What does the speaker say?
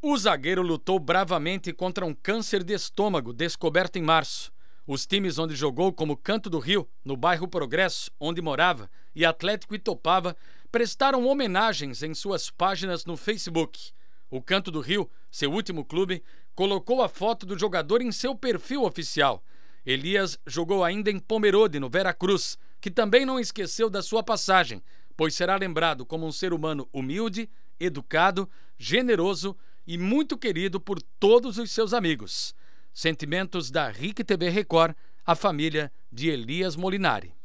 O zagueiro lutou bravamente contra um câncer de estômago descoberto em março. Os times onde jogou, como Canto do Rio, no bairro Progresso, onde morava, e Atlético Itopava, prestaram homenagens em suas páginas no Facebook. O Canto do Rio, seu último clube, colocou a foto do jogador em seu perfil oficial. Elias jogou ainda em Pomerode, no Veracruz, que também não esqueceu da sua passagem, pois será lembrado como um ser humano humilde, educado, generoso e muito querido por todos os seus amigos. Sentimentos da RIC TV Record, a família de Elias Molinari.